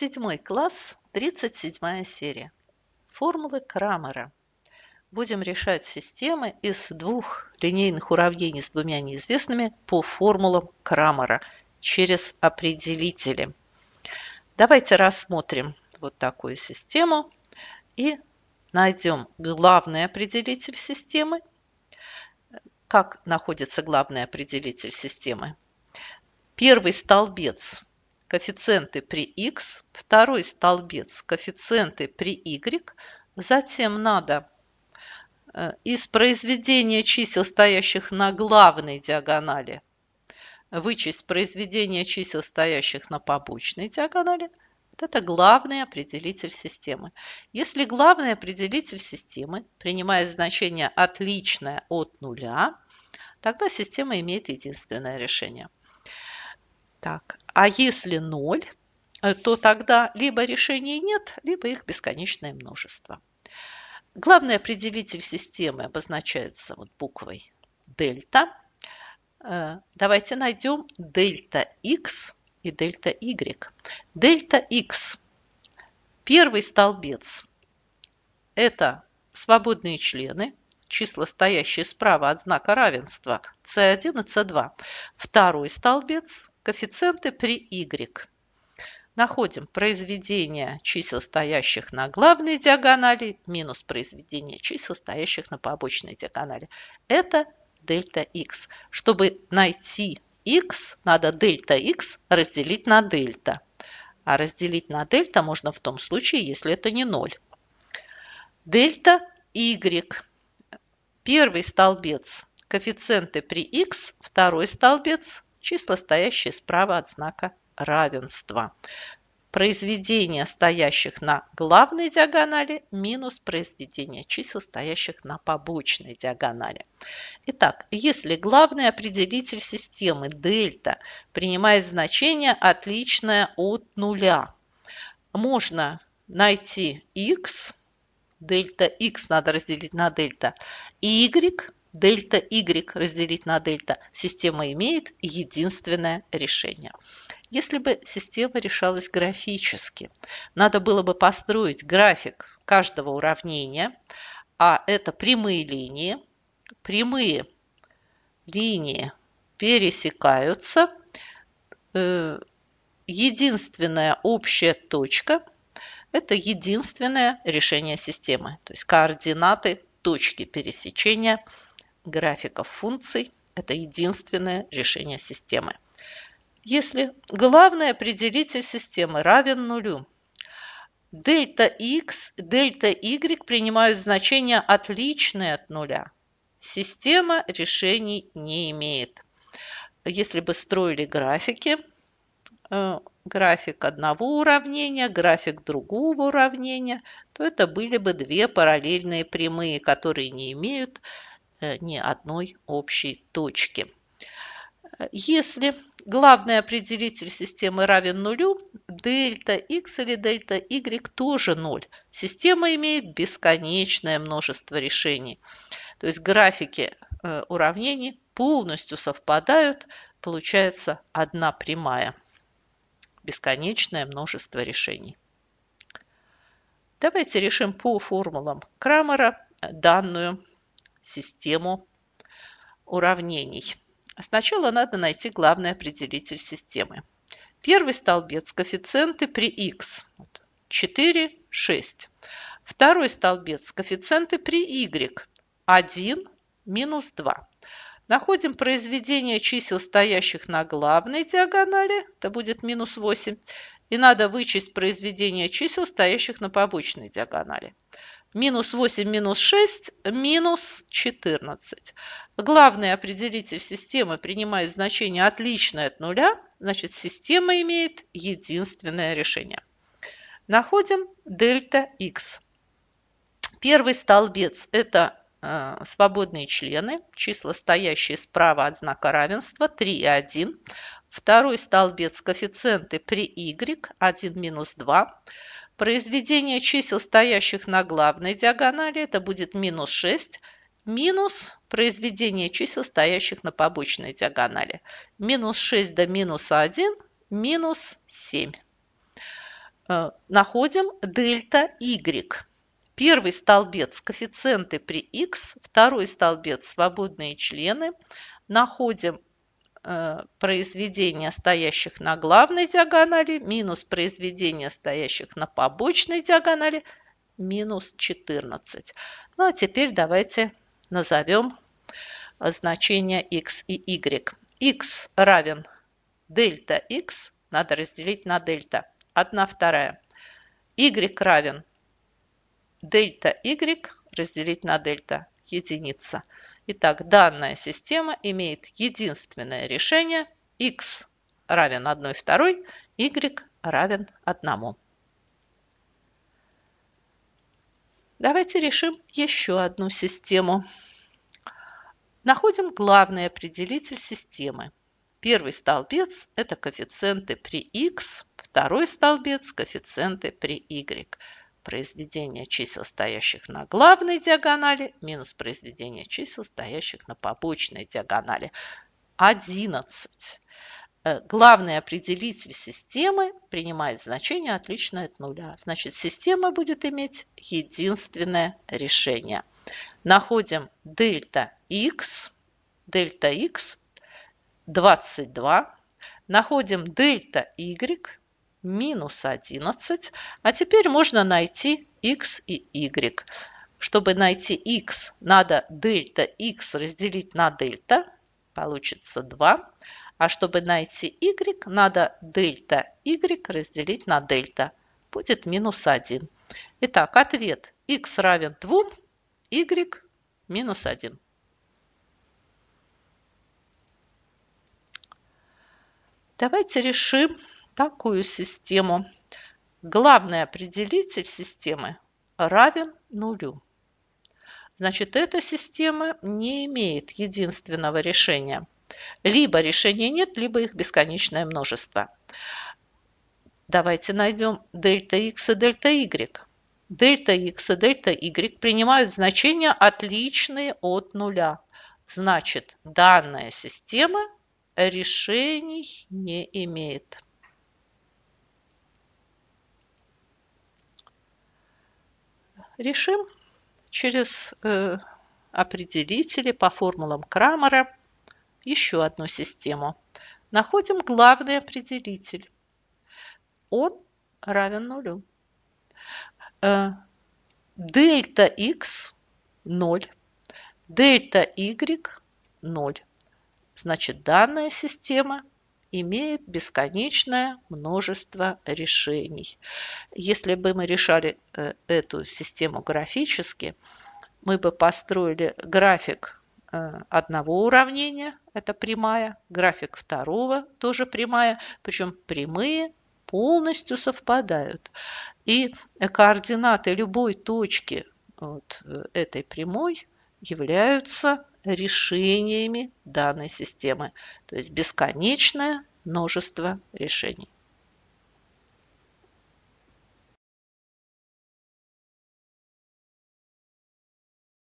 Седьмой класс, 37 серия. Формулы Крамера. Будем решать системы из двух линейных уравнений с двумя неизвестными по формулам Крамера через определители. Давайте рассмотрим вот такую систему и найдем главный определитель системы. Как находится главный определитель системы? Первый столбец коэффициенты при x, второй столбец коэффициенты при y. Затем надо э, из произведения чисел, стоящих на главной диагонали, вычесть произведение чисел, стоящих на побочной диагонали. Вот это главный определитель системы. Если главный определитель системы принимает значение отличное от нуля, тогда система имеет единственное решение. Так, а если ноль, э, то тогда либо решений нет, либо их бесконечное множество. Главный определитель системы обозначается вот буквой дельта. Э, давайте найдем дельта x и дельта y. Дельта x. Первый столбец – это свободные члены, числа, стоящие справа от знака равенства, c1 и c2. Второй столбец Коэффициенты при y. Находим произведение чисел, стоящих на главной диагонали, минус произведение чисел, стоящих на побочной диагонали. Это дельта x. Чтобы найти x, надо дельта x разделить на дельта. А разделить на дельта можно в том случае, если это не 0. Дельта y. Первый столбец – коэффициенты при x, второй столбец числа, стоящие справа от знака равенства. Произведение стоящих на главной диагонали минус произведение чисел, стоящих на побочной диагонали. Итак, если главный определитель системы дельта принимает значение, отличное от нуля, можно найти x, дельта x надо разделить на дельта, y дельта y разделить на дельта, система имеет единственное решение. Если бы система решалась графически, надо было бы построить график каждого уравнения, а это прямые линии. Прямые линии пересекаются. Э, единственная общая точка – это единственное решение системы, то есть координаты точки пересечения – графиков функций – это единственное решение системы. Если главный определитель системы равен нулю, дельта x, дельта y принимают значения отличные от нуля. Система решений не имеет. Если бы строили графики, э, график одного уравнения, график другого уравнения, то это были бы две параллельные прямые, которые не имеют Э, ни одной общей точки. Э, если главный определитель системы равен нулю, дельта x или дельта y тоже ноль, Система имеет бесконечное множество решений. То есть графики э, уравнений полностью совпадают, получается одна прямая. Бесконечное множество решений. Давайте решим по формулам Крамера данную систему уравнений. Сначала надо найти главный определитель системы. Первый столбец – коэффициенты при x. 4, 6. Второй столбец – коэффициенты при y. 1, минус 2. Находим произведение чисел, стоящих на главной диагонали, это будет минус 8, и надо вычесть произведение чисел, стоящих на побочной диагонали. Минус 8, минус 6, минус 14. Главный определитель системы принимает значение отличное от нуля, значит система имеет единственное решение. Находим дельта х. Первый столбец – это э, свободные члены, числа, стоящие справа от знака равенства, 3 и 1. Второй столбец – коэффициенты при y, 1 минус 2. Произведение чисел, стоящих на главной диагонали, это будет минус 6, минус произведение чисел, стоящих на побочной диагонали. Минус 6 до минуса 1, минус 7. Э, находим дельта y. Первый столбец – коэффициенты при x, второй столбец – свободные члены. Находим Э, произведения, стоящих на главной диагонали, минус произведения, стоящих на побочной диагонали, минус 14. Ну а теперь давайте назовем э, значение x и y. x равен дельта x, надо разделить на дельта, 1 2 y равен дельта y разделить на дельта, единица. Итак, данная система имеет единственное решение x равен 1 второй, y равен 1. Давайте решим еще одну систему. Находим главный определитель системы. Первый столбец – это коэффициенты при x, второй столбец – коэффициенты при y произведение чисел, стоящих на главной диагонали, минус произведение чисел, стоящих на побочной диагонали. 11. Э, главный определитель системы принимает значение отличное от нуля. Значит, система будет иметь единственное решение. Находим дельта х, дельта х 22. Находим дельта y минус 11. А теперь можно найти x и y. Чтобы найти x, надо дельта x разделить на дельта. Получится 2. А чтобы найти y, надо дельта y разделить на дельта. Будет минус 1. Итак, ответ x равен 2, y минус 1. Давайте решим такую систему. Главный определитель системы равен нулю. Значит, эта система не имеет единственного решения. Либо решения нет, либо их бесконечное множество. Давайте найдем дельта x и дельта y. Дельта x и дельта y принимают значения, отличные от нуля. Значит, данная система решений не имеет. решим через э, определители по формулам Крамера еще одну систему. Находим главный определитель. Он равен нулю. Э, дельта x 0, дельта y 0. Значит, данная система имеет бесконечное множество решений. Если бы мы решали э, эту систему графически, мы бы построили график э, одного уравнения, это прямая, график второго тоже прямая, причем прямые полностью совпадают. И координаты любой точки вот э, этой прямой – являются решениями данной системы. То есть бесконечное множество решений.